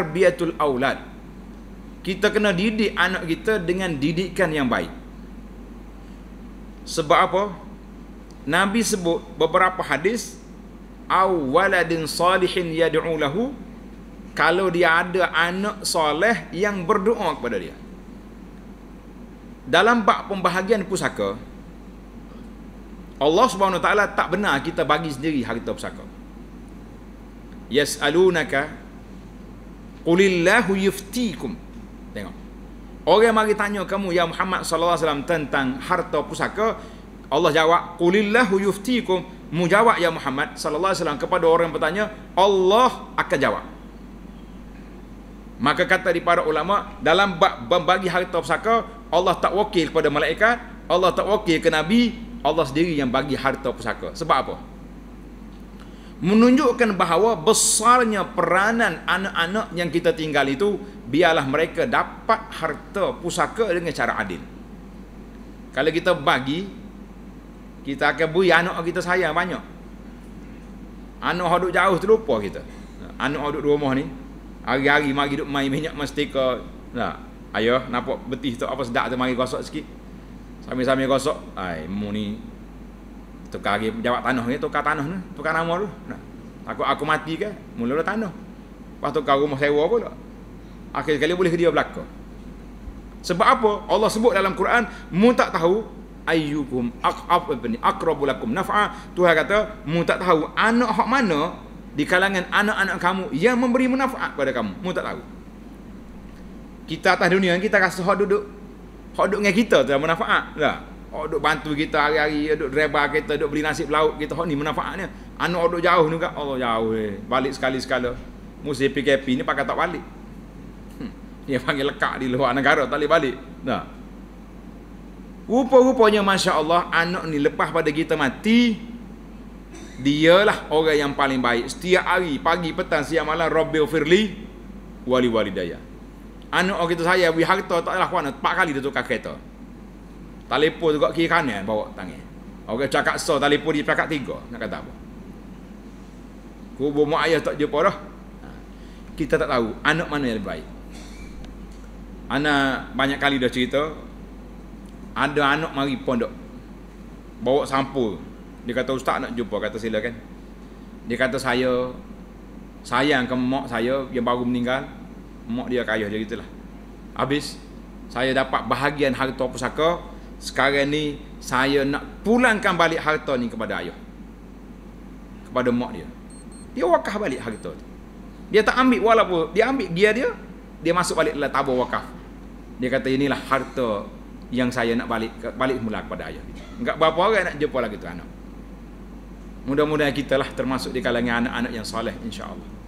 tarbiyatul aulad. Kita kena didik anak kita dengan didikan yang baik. Sebab apa? Nabi sebut beberapa hadis aw waladin salihin yad'u lahu kalau dia ada anak soleh yang berdoa kepada dia. Dalam bab pembahagian pusaka Allah Subhanahu Wa Ta'ala tak benar kita bagi sendiri harta pusaka. Yas'alunaka Qulillahu yuftikum. Tengok. Orang mari tanya kamu ya Muhammad sallallahu alaihi wasallam tentang harta pusaka, Allah jawab Qulillahu yuftikum. Mu jawab ya Muhammad sallallahu alaihi wasallam kepada orang yang bertanya, Allah akan jawab. Maka kata di para ulama dalam bagi harta pusaka, Allah tak wakil kepada malaikat, Allah tak wakil ke nabi, Allah sendiri yang bagi harta pusaka. Sebab apa? menunjukkan bahawa besarnya peranan anak-anak yang kita tinggal itu biarlah mereka dapat harta pusaka dengan cara adil kalau kita bagi kita akan beri anak kita sayang banyak anak hidup jauh terlupa kita anak hidup di rumah ni hari-hari mari duk main minyak mestika nah ayah nampak betih tu apa sedap tu mari gosok sikit sambil-sambil gosok ai mu ni tukar lagi jawab tanah ni tukar tanah ni tukar nama tu nah. aku mati ke mula dah tanah lepas tukar rumah sewa pula akhir sekali boleh dia berlaku sebab apa Allah sebut dalam Quran mu tak tahu ayyukum aqab ibn aqrabu lakum naf'a Tuhan kata mu tak tahu anak hak mana di kalangan anak-anak kamu yang memberi manfaat pada kamu mu tak tahu kita atas dunia kita rasa hak duduk hak duduk dengan kita tu dah manfaat dah Oh duk bantu kita hari-hari, ya, duk driver kita, duk beli nasi laut kita. Oh ni manfaatnya. Anu orang oh, jauh ni juga. Oh jauh eh. Balik sekali sekala. Musim PKP ni pakai tak balik. Hmm. Dia panggil lekak di luar negara tak boleh balik. Nah. Rupa-rupanya Masya Allah anak ni lepas pada kita mati Dia lah orang yang paling baik Setiap hari pagi petang siang malam Rabbil Firli Wali-wali daya Anak orang kita saya Wih harta tak adalah kuana Empat kali dia tukar kereta telefon juga kiri kanan bawa tangan orang cakap so telefon dia cakap tiga nak kata apa kubur mak ayah tak jumpa dah ha. kita tak tahu anak mana yang baik Anak banyak kali dah cerita ada anak mari pondok bawa sampul dia kata ustaz nak jumpa kata silakan dia kata saya sayang ke mak saya yang baru meninggal mak dia kaya jadi itulah. habis saya dapat bahagian harta pusaka sekarang ni saya nak pulangkan balik harta ni kepada ayah kepada mak dia dia wakaf balik harta tu dia tak ambil walaupun dia ambil dia dia dia masuk balik dalam tabung wakaf dia kata inilah harta yang saya nak balik balik mula kepada ayah enggak berapa orang nak jumpa lagi tu anak mudah-mudahan kita lah termasuk di kalangan anak-anak yang soleh insya Allah.